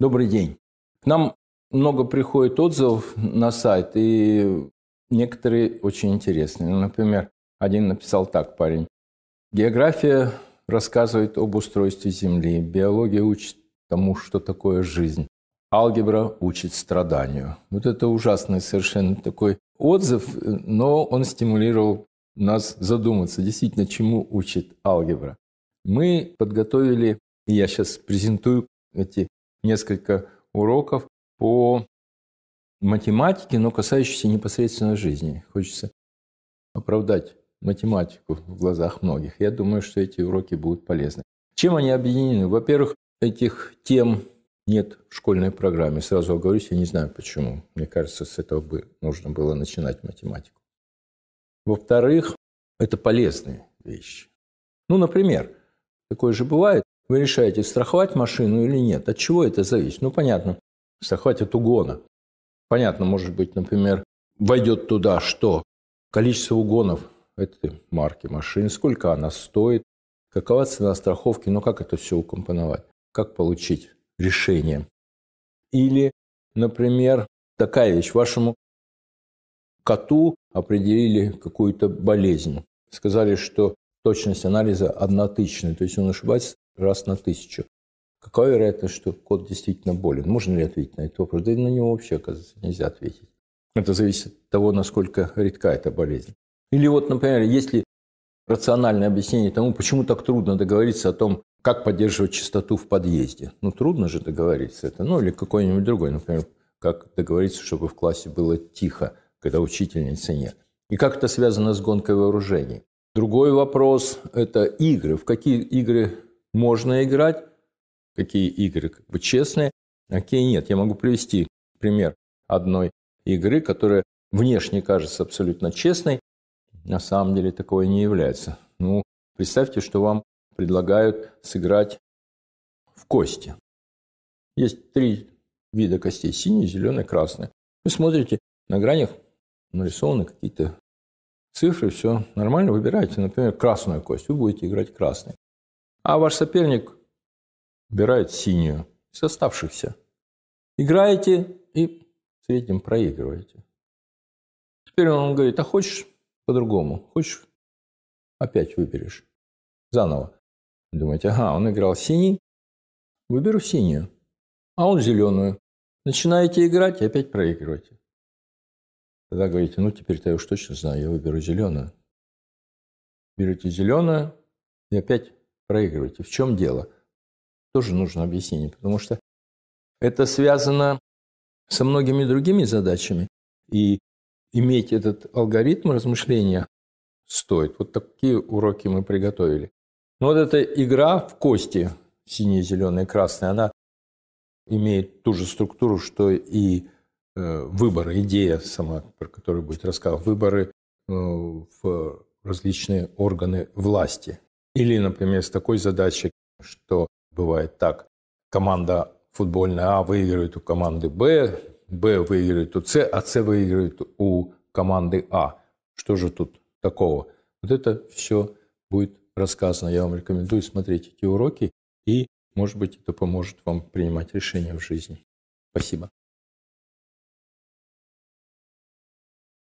Добрый день. К нам много приходит отзывов на сайт, и некоторые очень интересные. Ну, например, один написал так парень. География рассказывает об устройстве Земли, биология учит тому, что такое жизнь, алгебра учит страданию. Вот это ужасный совершенно такой отзыв, но он стимулировал нас задуматься, действительно, чему учит алгебра. Мы подготовили, и я сейчас презентую эти несколько уроков по математике, но касающейся непосредственно жизни. Хочется оправдать математику в глазах многих. Я думаю, что эти уроки будут полезны. Чем они объединены? Во-первых, этих тем нет в школьной программе. Сразу оговорюсь, я не знаю почему. Мне кажется, с этого бы нужно было начинать математику. Во-вторых, это полезные вещи. Ну, например, такое же бывает, вы решаете, страховать машину или нет. От чего это зависит? Ну, понятно, страховать от угона. Понятно, может быть, например, войдет туда что? Количество угонов этой марки машины, сколько она стоит, какова цена страховки, но ну, как это все укомпоновать, как получить решение. Или, например, такая вещь, вашему коту определили какую-то болезнь. Сказали, что точность анализа однотычная, то есть он ошибается раз на тысячу. Какова вероятность, что кот действительно болен? Можно ли ответить на этот вопрос? Да и на него вообще, оказывается, нельзя ответить. Это зависит от того, насколько редка эта болезнь. Или вот, например, есть ли рациональное объяснение тому, почему так трудно договориться о том, как поддерживать чистоту в подъезде. Ну, трудно же договориться это. Ну, или какой-нибудь другой, например, как договориться, чтобы в классе было тихо, когда учительницы нет. И как это связано с гонкой вооружений? Другой вопрос – это игры. В какие игры можно играть, какие игры как бы честные, а какие нет. Я могу привести пример одной игры, которая внешне кажется абсолютно честной, на самом деле такое не является. Ну, представьте, что вам предлагают сыграть в кости. Есть три вида костей – синий, зеленый, красный. Вы смотрите, на гранях нарисованы какие-то цифры, все нормально, выбираете, например, красную кость, вы будете играть красной. А ваш соперник убирает синюю из оставшихся. Играете и в среднем проигрываете. Теперь он говорит, а хочешь по-другому? Хочешь опять выберешь? Заново. Думаете, ага, он играл синий, выберу синюю, а он зеленую. Начинаете играть и опять проигрываете. Тогда говорите, ну теперь-то я уж точно знаю, я выберу зеленую. Берете зеленую и опять проигрываете. В чем дело? Тоже нужно объяснение, потому что это связано со многими другими задачами. И иметь этот алгоритм размышления стоит. Вот такие уроки мы приготовили. Но вот эта игра в кости, синяя, зеленая, красная, она имеет ту же структуру, что и э, выборы, идея сама, про которую будет рассказан, выборы э, в различные органы власти. Или, например, с такой задачей, что бывает так. Команда футбольная А выигрывает у команды Б, Б выигрывает у С, а С выигрывает у команды А. Что же тут такого? Вот это все будет рассказано. Я вам рекомендую смотреть эти уроки, и, может быть, это поможет вам принимать решения в жизни. Спасибо.